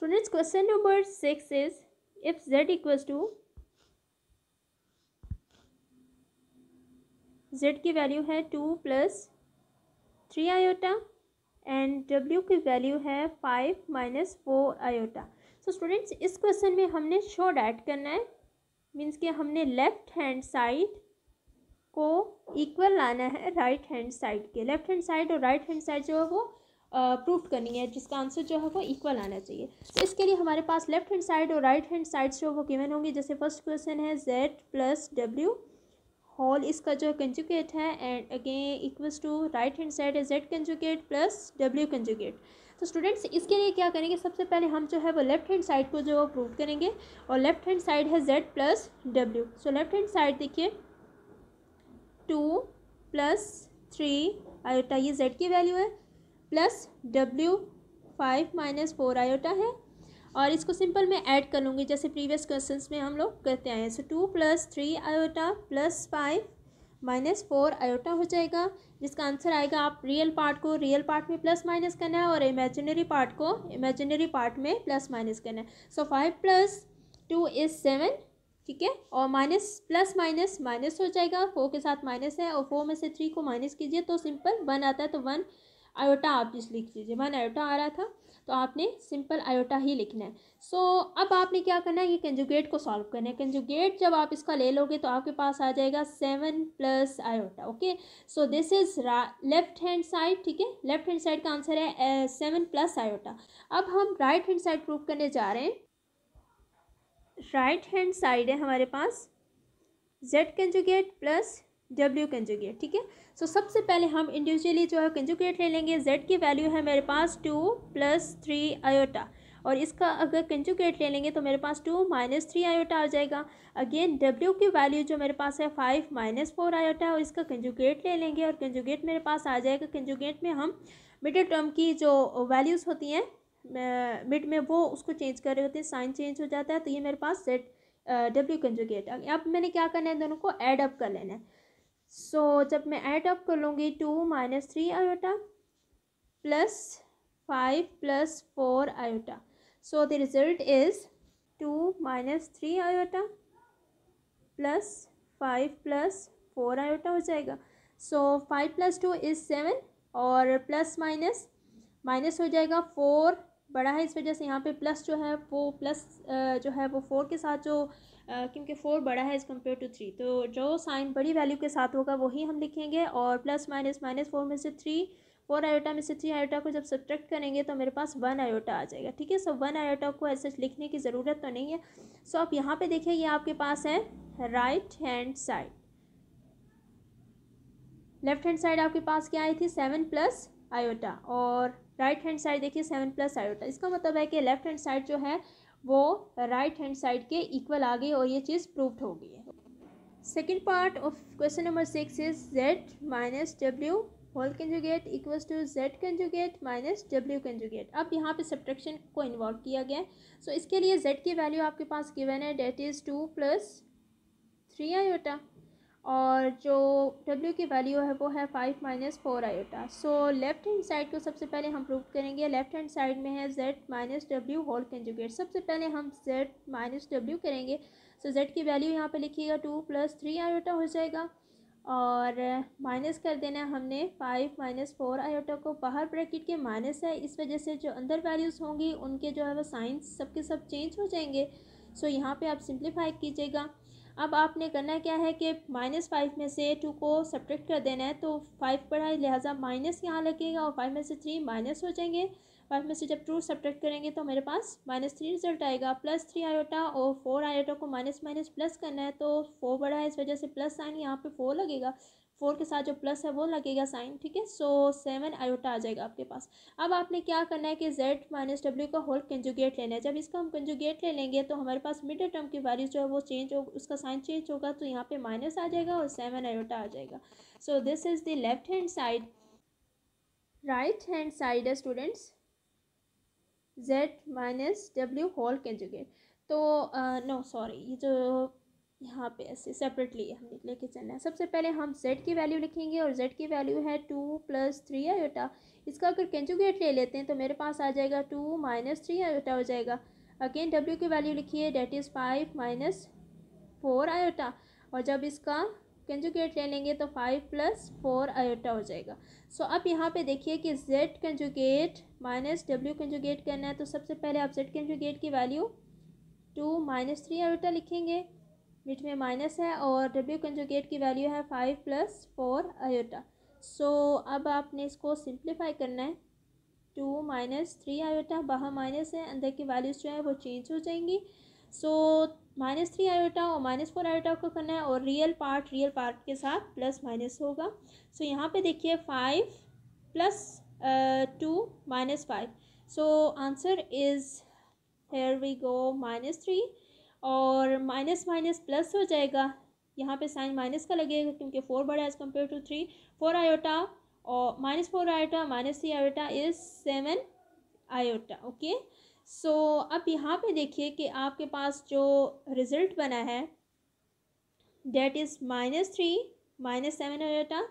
Students question number six is if Z equals to Z की value है two plus three iota and W की value है five minus four iota so students इस question में हमने शोड add करना है मीन्स कि हमने लेफ़्ट हैंड साइड को इक्वल लाना है राइट हैंड साइड के लेफ़्ट हैंड साइड और राइट हैंड साइड जो है वो प्रूफ करनी है जिसका आंसर जो है वो इक्वल आना चाहिए तो इसके लिए हमारे पास लेफ्ट हैंड साइड और राइट हैंड साइड जो वो गिवन होंगी जैसे फर्स्ट क्वेश्चन है जेड प्लस डब्ल्यू होल इसका जो कंजुकेट है and again equals to right hand side है Z conjugate plus W conjugate तो स्टूडेंट्स इसके लिए क्या करेंगे सबसे पहले हम जो है वो लेफ्ट हैंड साइड को जो प्रूव करेंगे और लेफ्ट हैंड साइड है Z plus W so left hand side देखिए टू प्लस थ्री आयोटा ये जेड की वैल्यू है plus W five minus four iota है और इसको सिंपल मैं ऐड कर लूँगी जैसे प्रीवियस क्वेश्चंस में हम लोग करते आए हैं so two plus three iota plus five minus four iota हो जाएगा जिसका आंसर आएगा आप रियल पार्ट को रियल पार्ट में प्लस माइनस करना है और इमेजिनरी पार्ट को इमेजिनरी पार्ट में प्लस माइनस करना है so five plus two is seven ठीक है और माइनस प्लस माइनस माइनस हो जाएगा फोर के साथ माइनस है और फोर में से थ्री को माइनस कीजिए तो सिंपल वन आता है तो वन आयोटा आप जिस लिख दीजिए वन आयोटा आ रहा था तो आपने सिंपल आयोटा ही लिखना है सो so, अब आपने क्या करना है ये कंजुगेट को सॉल्व करना है कंजुगेट जब आप इसका ले लोगे तो आपके पास आ जाएगा seven plus iota okay so this is left hand side ठीक है लेफ्ट हैंड साइड का आंसर है सेवन प्लस आयोटा अब हम राइट हैंड साइड प्रूव करने जा रहे हैं राइट हैंड साइड है हमारे पास Z conjugate plus W conjugate ठीक है सो सबसे पहले हम इंडिविजुअली जो है कंजुगेट ले लेंगे जेड की वैल्यू है मेरे पास टू प्लस थ्री आयोटा और इसका अगर कंजुगेट ले लेंगे तो मेरे पास टू माइनस थ्री आयोटा आ जाएगा अगेन डब्ल्यू की वैल्यू जो मेरे पास है फाइव माइनस फोर आयोटा और इसका कंजुगेट ले लेंगे और कंजुगेट मेरे पास आ जाएगा कंजुगेट में हम मिडिल टर्म की जो वैल्यूज़ होती हैं मिड में वो उसको चेंज कर रहे होते हैं साइन चेंज हो जाता है तो ये मेरे पास सेट डब्ल्यू कंजुगेट अब मैंने क्या करना है दोनों को एडअप कर लेना है सो so, जब मैं ऐड अप कर लूँगी two minus three iota plus five plus four iota so the result is two minus three iota plus five plus four iota हो जाएगा so five plus two is seven और plus minus minus हो जाएगा four बड़ा है इस वजह से यहाँ पे प्लस जो है वो प्लस जो है वो फोर के साथ जो क्योंकि फ़ोर बड़ा है एज़ कम्पेयर टू थ्री तो जो साइन बड़ी वैल्यू के साथ होगा वही हम लिखेंगे और प्लस माइनस माइनस फोर में से थ्री फोर आयोटा में से थ्री आयोटा को जब सब्ट्रैक्ट करेंगे तो मेरे पास वन आयोटा आ जाएगा ठीक है सो वन आयोटा को ऐसे लिखने की ज़रूरत तो नहीं है सो आप यहाँ पे देखिए ये आपके पास है right hand side left hand side आपके पास क्या आई थी सेवन प्लस आयोटा और राइट हैंड साइड देखिए सेवन प्लस आयोटा इसका मतलब है कि लेफ्ट हैंड साइड जो है वो राइट हैंड साइड के इक्वल आ गई और ये चीज़ प्रूव्ड हो गई है second part of question number six is Z minus W whole conjugate equals to Z conjugate minus W conjugate अब यहाँ पे सब्ट्रैक्शन को इन्वॉल्व किया गया है सो so, इसके लिए जेड की वैल्यू आपके पास गिवन है that is two plus three iota और जो W की वैल्यू है वो है five minus four iota so left hand side को सबसे पहले हम प्रूव करेंगे लेफ़्ट हैंड साइड में है Z minus W whole conjugate सबसे पहले हम Z माइनस डब्ल्यू करेंगे सो so, Z की वैल्यू यहाँ पे लिखिएगा टू प्लस थ्री आयोटा हो जाएगा और माइनस कर देना हमने फाइव माइनस फोर आयोटा को बाहर ब्रैकेट के माइनस है इस वजह से जो अंदर वैल्यूज़ होंगी उनके जो है वो साइंस सबके सब चेंज हो जाएंगे सो so, यहाँ पर आप सिंप्लीफाई कीजिएगा अब आपने करना क्या है कि माइनस फाइव में से टू को सब्ट्रैक्ट कर देना है तो फाइव पढ़ा है लिहाजा माइनस यहाँ लगेगा और फाइव में से थ्री माइनस हो जाएंगे फाइव में से जब टू सब्ट्रैक्ट करेंगे तो मेरे पास माइनस थ्री रिजल्ट आएगा प्लस थ्री आयोटा और फोर आयोटा को माइनस माइनस प्लस करना है तो फोर बढ़ा है इस वजह से प्लस साइन यहाँ पे फोर लगेगा फोर के साथ जो प्लस है वो लगेगा साइन ठीक है सो सेवन आयोटा आ जाएगा आपके पास अब आपने क्या करना है कि जेड माइनस डब्ल्यू का होल कंजुगेट लेना है जब इसका हम कंजुगेट ले लेंगे तो हमारे पास मिडिल टर्म की वैल्यू जो है वो चेंज हो उसका साइन चेंज होगा तो यहाँ पे माइनस आ जाएगा और सेवन आयोटा आ जाएगा so this is the left hand side right hand side है students Z minus W whole conjugate तो नो uh, सॉरी no, ये जो यहाँ पे ऐसे सेपरेटली हमने लेके चलना है सबसे पहले हम z की वैल्यू लिखेंगे और z की वैल्यू है टू प्लस थ्री आयोटा इसका अगर कैंजुगेट ले लेते हैं तो मेरे पास आ जाएगा टू माइनस थ्री आयोटा हो जाएगा अगेन w की वैल्यू लिखिए that is five minus four iota और जब इसका कंजुगेट ले लेंगे तो फाइव प्लस फोर आयोटा हो जाएगा सो so, अब यहाँ पे देखिए कि z conjugate minus W conjugate करना है तो सबसे पहले आप z कंजुगेट की value two minus three iota लिखेंगे बीच में माइनस है और डब्ल्यू कंजुगेट की वैल्यू है five plus four iota so अब आपने इसको सिंप्लीफाई करना है टू माइनस थ्री आयोटा बाहर माइनस है अंदर की वैल्यूज़ जो है वो चेंज हो जाएंगी सो माइनस थ्री आयोटा और माइनस फोर आयोटा को करना है और रियल पार्ट रियल पार्ट के साथ प्लस माइनस होगा सो so, यहाँ पे देखिए five plus two minus five so answer is here we go minus three और माइनस माइनस प्लस हो जाएगा यहाँ पे साइन माइनस का लगेगा क्योंकि फोर बड़ा as compare to three four iota और minus four iota minus three iota is seven iota okay so अब यहाँ पे देखिए कि आपके पास जो रिज़ल्ट बना है that is minus three minus seven iota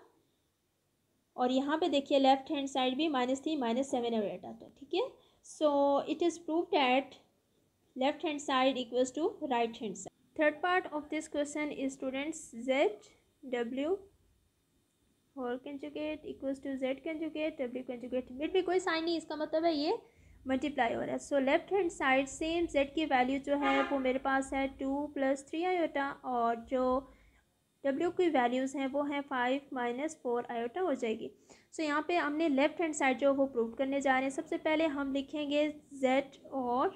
और यहाँ पे देखिए लेफ्ट हैंड साइड भी minus three minus seven iota तो ठीक है so it is prove that left hand side equals to right hand side. Third part of this question is students Z W whole conjugate equals to Z conjugate W conjugate mid भी कोई sign नहीं इसका मतलब है ये multiply हो रहा है so left hand side same Z की वैल्यू जो है वो मेरे पास है टू प्लस थ्री आयोटा और जो डब्ल्यू की वैल्यूज़ हैं वो हैं फाइव माइनस फोर आयोटा हो जाएगी सो so, यहाँ पे हमने लेफ्ट हैंड साइड जो वो प्रूव करने जा रहे हैं सबसे पहले हम लिखेंगे जेड और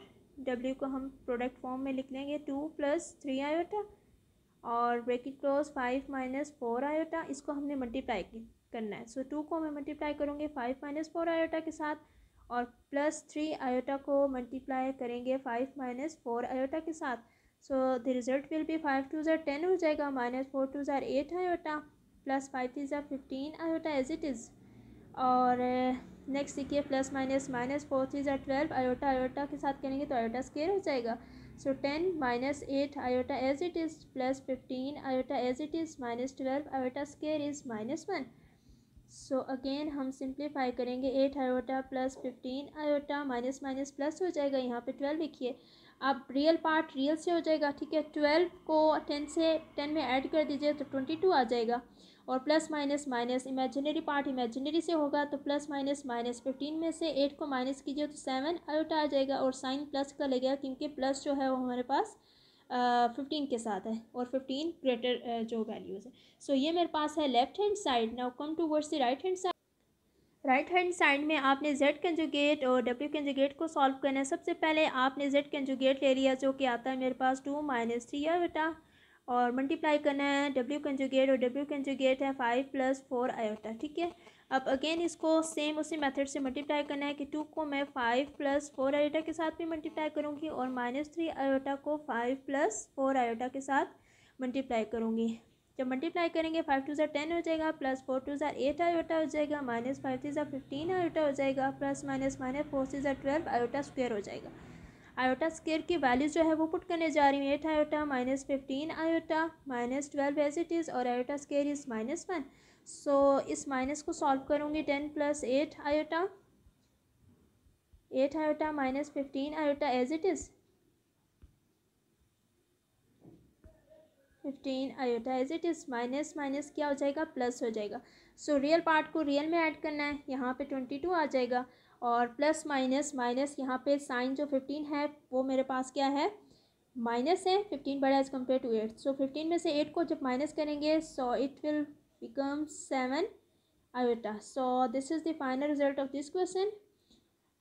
डब्ल्यू को हम प्रोडक्ट फॉर्म में लिख लेंगे टू प्लस थ्री आयोटा और bracket close five minus four iota इसको हमने मल्टीप्लाई करना है सो so, टू को मैं मल्टीप्लाई करूँगी फाइव माइनस फोर आयोटा के साथ और प्लस थ्री आयोटा को मल्टीप्लाई करेंगे फाइव माइनस फोर आयोटा के साथ so the result will be five two ज़ार टेन हो जाएगा माइनस फोर टू ज़ार eight iota plus five three ज़ार fifteen iota as it is और नेक्स्ट देखिए plus minus minus four three जै ट्वेल्व आयोटा आयोटा के साथ करेंगे तो आयोटा स्केयर हो जाएगा so ten minus eight iota as it is plus fifteen iota as it is minus twelve iota square is minus one so again हम simplify करेंगे eight iota plus fifteen iota minus minus plus हो जाएगा यहाँ पे twelve लिखिए आप real part real से हो जाएगा ठीक है ट्वेल्व को टेन से टेन में ऐड कर दीजिए तो ट्वेंटी टू आ जाएगा और plus minus minus imaginary part imaginary से होगा तो प्लस माइनस माइनस फिफ्टीन में से एट को माइनस कीजिए तो सेवन आयोटा आ जाएगा और साइन प्लस का लगेगा क्योंकि प्लस जो है वो हमारे पास फिफ्टीन uh, के साथ है और फिफ्टीन ग्रेटर uh, जो वैल्यूज़ है सो so, ये मेरे पास है left hand side now come towards the right hand side right hand side में आपने जेड कंजुगेट और डब्ल्यू कंजुगेट को सॉल्व करना है सबसे पहले आपने जेड कंजुगेट ले लिया जो कि आता है मेरे पास टू माइनस थ्री बेटा और मल्टीप्लाई करना है डब्ल्यू कंजुगेट और डब्ल्यू कंजुगेट है फाइव प्लस फोर आयोटा ठीक है अब अगेन इसको सेम उसी मेथड से मल्टीप्लाई करना है कि टू को मैं फाइव प्लस फोर आयोटा के साथ भी मल्टीप्लाई करूँगी और माइनस थ्री आयोटा को फाइव प्लस फोर आयोटा के साथ मल्टीप्लाई करूँगी जब मल्टीप्लाई करेंगे फाइव टू ज़ार टेन हो जाएगा प्लस फोर टू ज़ार एट आयोटा हो जाएगा माइनस फाइव थ्री ज़ार फिफ्टीन आयोटा हो जाएगा plus minus minus four three ज़ार ट्वेल्व आयोटा स्क्वेयर हो जाएगा आयोटा स्केयर की वैल्यू जो है वो पुट करने जा रही हूँ eight iota minus fifteen iota minus twelve as it is और iota square is minus one so इस माइनस को सॉल्व करूँगी ten plus eight iota eight iota minus fifteen iota as it is fifteen iota as it is minus minus क्या हो जाएगा plus हो जाएगा so real part को real में ऐड करना है यहाँ पे ट्वेंटी टू आ जाएगा और प्लस माइनस माइनस यहाँ पे साइन जो फिफ्टीन है वो मेरे पास क्या है माइनस है फिफ्टीन बड़ा as compare to eight so fifteen में से एट को जब माइनस करेंगे so it will become seven iota so this is the final result of this question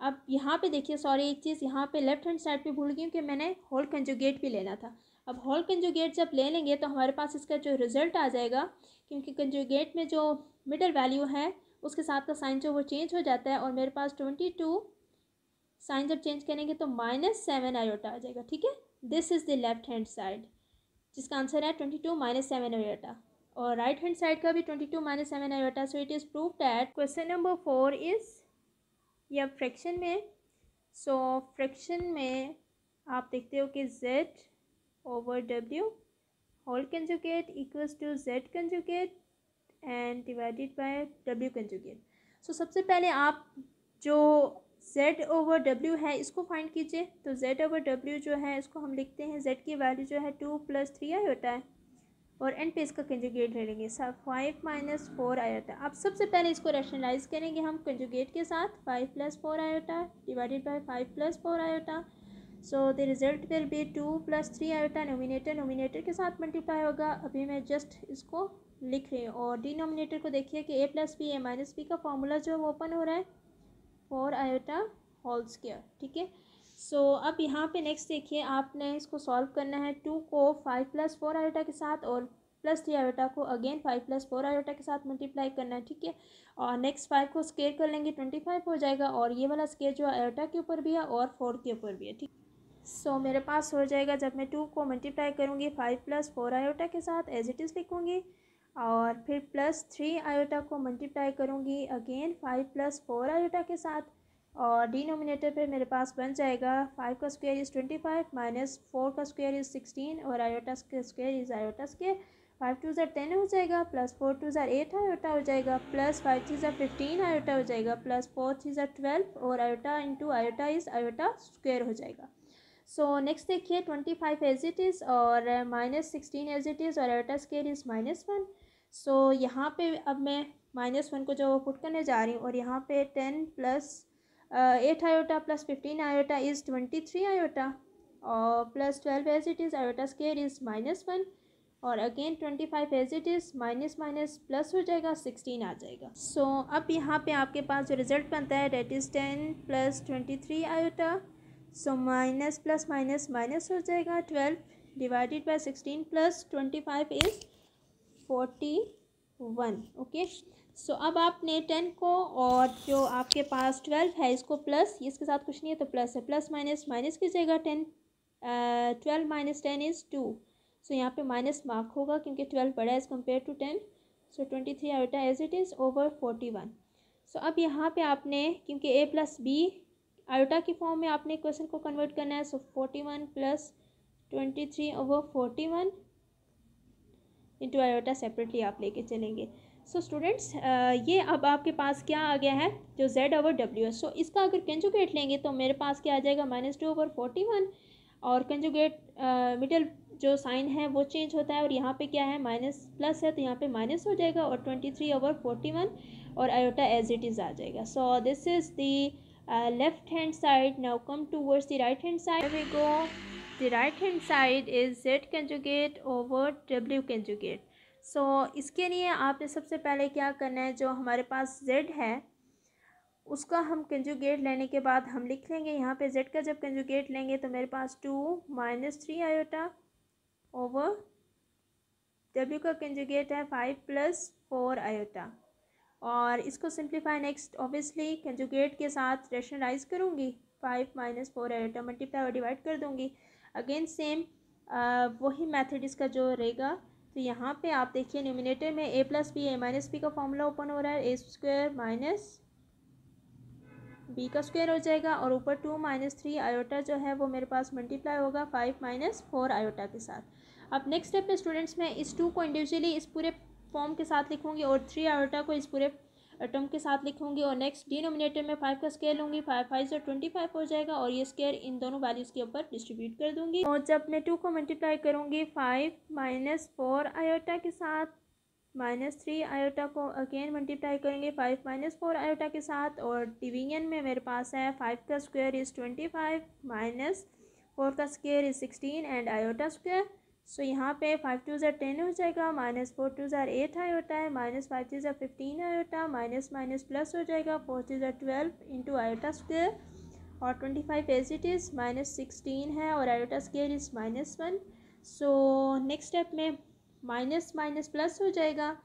अब यहाँ पे देखिए सॉरी एक चीज़ यहाँ पे लेफ्ट हैंड साइड पे भूल गई कि मैंने होल कंजुगेट भी लेना था अब होल कंजुगेट जब ले लेंगे तो हमारे पास इसका जो रिज़ल्ट आ जाएगा क्योंकि कंजुगेट में जो मिडल वैल्यू है उसके साथ का साइन जो वो चेंज हो जाता है और मेरे पास ट्वेंटी टू साइन जब चेंज करेंगे तो माइनस सेवन आयोटा आ जाएगा ठीक है this is the left hand side जिसका आंसर है twenty two minus seven iota और राइट हैंड साइड का भी twenty two minus seven iota so it is proof that question number four is या फ्रैक्शन में सो so, फ्रैक्शन में आप देखते हो कि Z over W whole conjugate equals to Z conjugate and divided by W conjugate so सबसे पहले आप जो z ओवर w है इसको फाइंड कीजिए तो z ओवर w जो है इसको हम लिखते हैं z की वैल्यू जो है टू प्लस थ्री आई होता है और एंड पे इसका कंजुगेट ले लेंगे फाइव माइनस फोर आई होता है आप सबसे पहले इसको रैशनलाइज करेंगे हम कंजुगेट के साथ फाइव प्लस फोर आई होता है divided by five plus four i होता है so the result will be two plus three है नोमिनेटर नोमिनेटर के साथ मल्टीप्लाई होगा अभी मैं जस्ट इसको लिख रही हूँ और डिनोमिनेटर को देखिए कि A plus B A minus B का फॉर्मूला जो है वो ओपन हो रहा है फोर आयोटा होल स्केयर ठीक है सो अब यहाँ पे नेक्स्ट देखिए आपने इसको सॉल्व करना है टू को फाइव प्लस फोर आयोटा के साथ और प्लस थ्री आयोटा को again five plus four iota के साथ मल्टीप्लाई करना है ठीक है और नेक्स्ट फाइव को स्केयर कर लेंगे ट्वेंटी फाइव हो जाएगा और ये वाला स्केयर जो है आयोटा के ऊपर भी है और फोर के ऊपर भी है ठीक सो so, मेरे पास हो जाएगा जब मैं टू को मल्टीप्लाई करूँगी फाइव प्लस फोर आयोटा के साथ एज इट इज़ लिखूँगी और फिर प्लस थ्री आयोटा को मल्टीप्लाई करूँगी again five plus four iota के साथ और डिनोमिनेटर पे मेरे पास बन जाएगा फाइव का square is twenty five minus four का स्क्वायर इज़ सिक्सटीन और आयोटा का स्क्वायर इज़ आयोटा के फाइव टू ज़ार टेन हो जाएगा प्लस फोर टू ज़ार एट आयोटा हो जाएगा प्लस फाइव थ्री ज़ार फिफ्टीन आयोटा हो जाएगा प्लस फोर थ्री ज़ार ट्वेल्व और iota into iota is iota square हो जाएगा सो नेक्स्ट देखिए twenty five as it is और minus sixteen as it is और iota square is minus one so so, यहाँ पे अब मैं माइनस वन को जो पुट करने जा रही हूँ और यहाँ पे ten plus eight iota plus fifteen iota is twenty three iota और plus twelve as it is iota square is minus one और again twenty five as it is minus minus plus हो जाएगा सिक्सटीन आ जाएगा so so, अब यहाँ पे आपके पास जो रिज़ल्ट बनता है that is ten plus twenty three iota so minus plus minus minus हो जाएगा twelve divided by sixteen plus twenty five is forty one okay so अब आपने टेन को और जो आपके पास ट्वेल्व है इसको प्लस इसके साथ कुछ नहीं है तो प्लस है प्लस माइनस माइनस कीजिएगा ten twelve minus ten is two so यहाँ पे माइनस मार्क होगा क्योंकि ट्वेल्व बड़ा है as compare to ten so twenty three iota as it is over forty one so अब यहाँ पे आपने क्योंकि ए प्लस बी आयोटा की फॉर्म में आपने क्वेश्चन को कन्वर्ट करना है so forty one plus twenty three over forty one into iota separately आप लेके चलेंगे सो so स्टूडेंट्स ये अब आपके पास क्या आ गया है जो जेड ओवर डब्ल्यू है सो इसका अगर कंजुगेट लेंगे तो मेरे पास क्या आ जाएगा minus two over forty one और कंजुगेट मिडल जो साइन है वो चेंज होता है और यहाँ पे क्या है माइनस प्लस है तो यहाँ पे माइनस हो जाएगा और twenty three over forty one और आयोटा एज इट इज़ आ जाएगा so this is the left hand side now come towards the right hand side we go the right hand side is z conjugate over w conjugate so so, इसके लिए आपने सबसे पहले क्या करना है जो हमारे पास z है उसका हम कंजुगेट लेने के बाद हम लिख लेंगे यहाँ पे z का जब कंजुगेट लेंगे तो मेरे पास two minus three iota over w का कंजुगेट है फाइव प्लस फोर आयोटा और इसको सिंप्लीफाई नेक्स्ट ऑब्वियसली कंजुगेट के साथ रेशनलाइज करूँगी five minus four iota multiply और डिवाइड कर दूँगी अगेन सेम uh, वही मैथड इसका जो रहेगा तो यहाँ पे आप देखिए न्यूमिनेटर में A plus B A minus B का फॉर्मूला ओपन हो रहा है ए स्क्वायर माइनस बी का स्क्वायर हो जाएगा और ऊपर टू माइनस थ्री आयोटा जो है वो मेरे पास मल्टीप्लाई होगा फाइव माइनस फोर आयोटा के साथ अब नेक्स्ट स्टेप में स्टूडेंट्स मैं इस टू को इंडिविजुअली इस पूरे फॉर्म के साथ लिखूंगी और थ्री आयोटा को इस पूरे एटम के साथ लिखूंगी और नेक्स्ट डिनोमिनेटर में फाइव का स्केयर लूंगी फाइव फाइव से ट्वेंटी फाइव हो जाएगा और ये स्केयर इन दोनों वैल्यूज़ के ऊपर डिस्ट्रीब्यूट कर दूंगी और जब मैं टू को मल्टीप्लाई करूंगी फाइव माइनस फोर आयोटा के साथ माइनस थ्री आयोटा को अगेन मल्टीप्लाई करेंगे फाइव माइनस फोर आयोटा के साथ और डिवीजन में मेरे पास है फाइव का square is twenty five minus four का square is sixteen and iota square so so, यहाँ पे फाइव टू ज़ार टेन हो जाएगा माइनस फोर टू ज़ार एट आई होता है माइनस फाइव टू ज़ार फिफ्टीन आई होता है माइनस माइनस प्लस हो जाएगा फोर टू ज़ार ट्वेल्व इंटू आयोटा स्केयर और twenty five as it is minus sixteen है और iota square is minus one so next step में माइनस माइनस प्लस हो जाएगा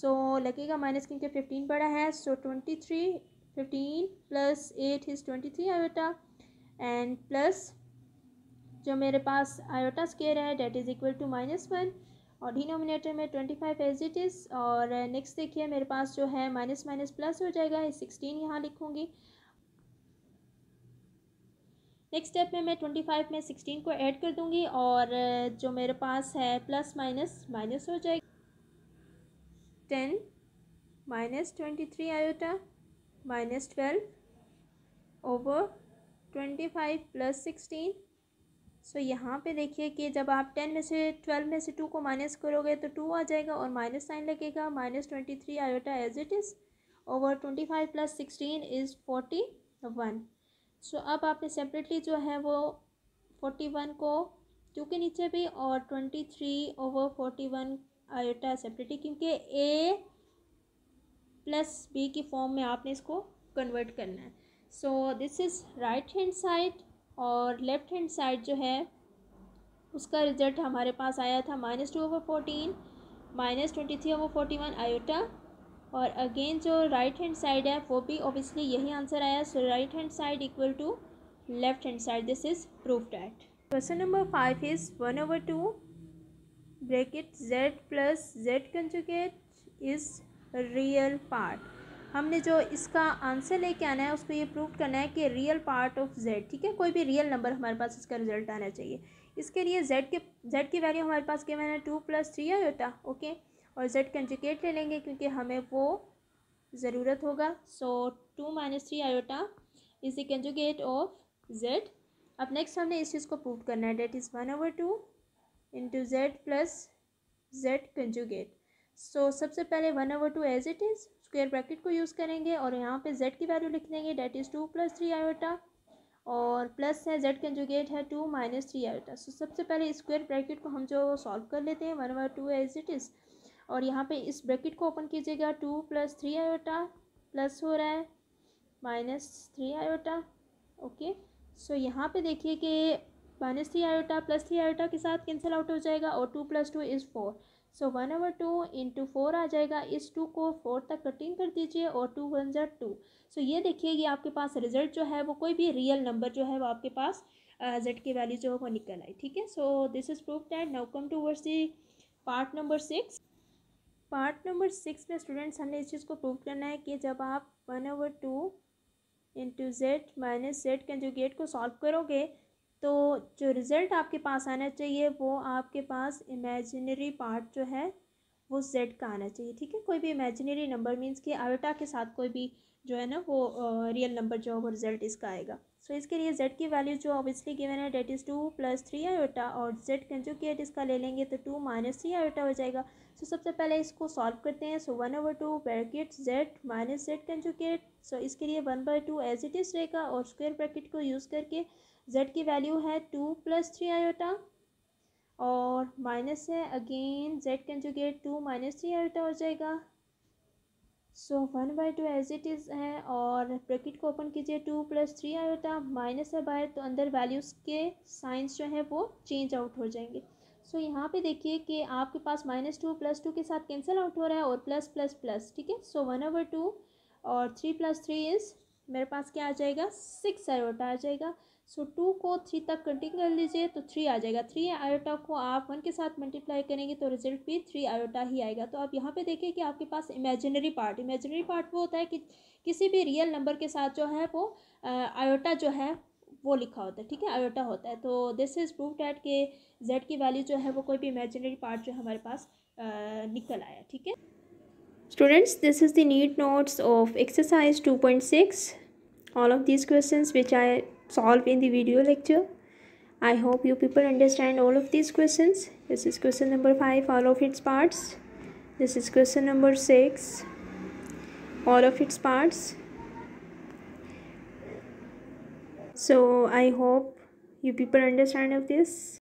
सो so, लगेगा माइनस क्योंकि फिफ्टीन बड़ा है so twenty three fifteen plus eight is twenty three iota and plus जो मेरे पास आयोटा स्केयर है that is equal to minus one और डिनोमिनेटर में twenty five as it is और नेक्स्ट देखिए मेरे पास जो है माइनस माइनस प्लस हो जाएगा सिक्सटीन यहाँ लिखूँगी नेक्स्ट स्टेप में मैं ट्वेंटी फाइव में सिक्सटीन को ऐड कर दूँगी और जो मेरे पास है प्लस माइनस माइनस हो जाएगा ten minus twenty three iota minus twelve over twenty five plus sixteen so so, यहाँ पे देखिए कि जब आप टेन में से ट्वेल्व में से टू को माइनस करोगे तो टू आ जाएगा और माइनस साइन लगेगा minus twenty three iota as it is over twenty five plus sixteen is forty one so अब आपने सेपरेटली जो है वो फोर्टी वन को टू के नीचे भी और twenty three over forty one iota separately क्योंकि ए प्लस बी की फॉर्म में आपने इसको कन्वर्ट करना है so this is right hand side और लेफ़्ट हैंड साइड जो है उसका रिज़ल्ट हमारे पास आया था minus two over fourteen minus twenty three over forty one iota और अगेन जो राइट हैंड साइड है वो भी ऑब्वियसली यही आंसर आया so right hand side equal to left hand side this is proof that question number five is one over two bracket z plus z conjugate is real part हमने जो इसका answer लेके आना है उसको ये प्रूव करना है कि रियल पार्ट ऑफ जेड ठीक है कोई भी रियल नंबर हमारे पास इसका रिजल्ट आना चाहिए इसके लिए जेड के जेड की वैल्यू हमारे पास क्या है two plus three iota okay और जेड कंजुकेट ले लेंगे क्योंकि हमें वो ज़रूरत होगा so two minus three iota is the conjugate of z अब नेक्स्ट हमने इस चीज़ को प्रूव करना है that is one over two into z plus z conjugate so सबसे पहले one over two as it is square bracket को यूज़ करेंगे और यहाँ पे z की वैल्यू लिख देंगे date is two plus three iota और प्लस है z कंजुगेट है two minus three iota so सबसे पहले स्क्वेयर ब्रैकेट को हम जो सॉल्व कर लेते हैं one by two as it is और यहाँ पे इस ब्रैकेट को ओपन कीजिएगा two plus three iota plus हो रहा है minus three iota okay so यहाँ पे देखिए कि minus three iota plus three iota के साथ कैंसिल आउट हो जाएगा और two plus two is four so one over two into four आ जाएगा इस टू को फोर तक कटिंग कर दीजिए और टू वन जर टू सो ये देखिए ये आपके पास रिजल्ट जो है वो कोई भी रियल नंबर जो है वो आपके पास जेड की वैल्यू जो है वो निकल आई ठीक है so this is proof that now come towards the part number six part number six में स्टूडेंट्स हमने इस चीज़ को प्रूव करना है कि जब आप one over two into z minus z conjugate को सॉल्व करोगे तो जो रिज़ल्ट आपके पास आना चाहिए वो आपके पास इमेजिनरी पार्ट जो है वो जेड का आना चाहिए ठीक है कोई भी इमेजिनरी नंबर मीन्स कि आयोटा के साथ कोई भी जो है ना वो रियल नंबर जो है वो रिज़ल्ट इसका आएगा सो so, इसके लिए जेड की वैल्यू जो ऑब्वियसली गिवन है that is two plus three iota और जेड कंजुकेट इसका ले लेंगे तो टू माइनस थ्री आयोटा हो जाएगा सो so, सबसे पहले इसको सॉल्व करते हैं so one over two bracket z minus z conjugate so इसके लिए one by two as it is रहेगा और स्क्वेयर ब्रैकेट को यूज़ करके z की वैल्यू है टू प्लस थ्री आयोटा और माइनस है again z conjugate two minus three iota हो जाएगा so one by two as it is है और ब्रैकेट को ओपन कीजिए two plus three iota minus है बाहर तो अंदर वैल्यूज़ के साइंस जो है वो चेंज आउट हो जाएंगे सो so, यहाँ पे देखिए कि आपके पास माइनस टू प्लस टू के साथ कैंसिल आउट हो रहा है और प्लस प्लस प्लस ठीक है सो वन ओवर टू और थ्री प्लस थ्री इज़ मेरे पास क्या आ जाएगा सिक्स आयोटा आ जाएगा सो टू को थ्री तक कंटिन्यू कर लीजिए तो थ्री आ जाएगा थ्री आयोटा को आप वन के साथ मल्टीप्लाई करेंगे तो रिजल्ट भी थ्री आयोटा ही आएगा तो आप यहाँ पे देखिए कि आपके पास इमेजिनरी पार्ट इमेजिनरी पार्ट वो होता है कि किसी भी रियल नंबर के साथ जो है वो आयोटा जो है वो लिखा होता है ठीक है आयोटा होता है तो दिस इज़ प्रूव डैट के जेड की वैल्यू जो है वो कोई भी इमेजिनरी पार्ट जो हमारे पास आ, निकल आया ठीक है students this is the need notes of exercise two point six all of this question which I solve in the video lecture. I hope you people understand all of these questions. This is question number 5, all of its parts. This is question number 6, all of its parts. So I hope you people understand of this.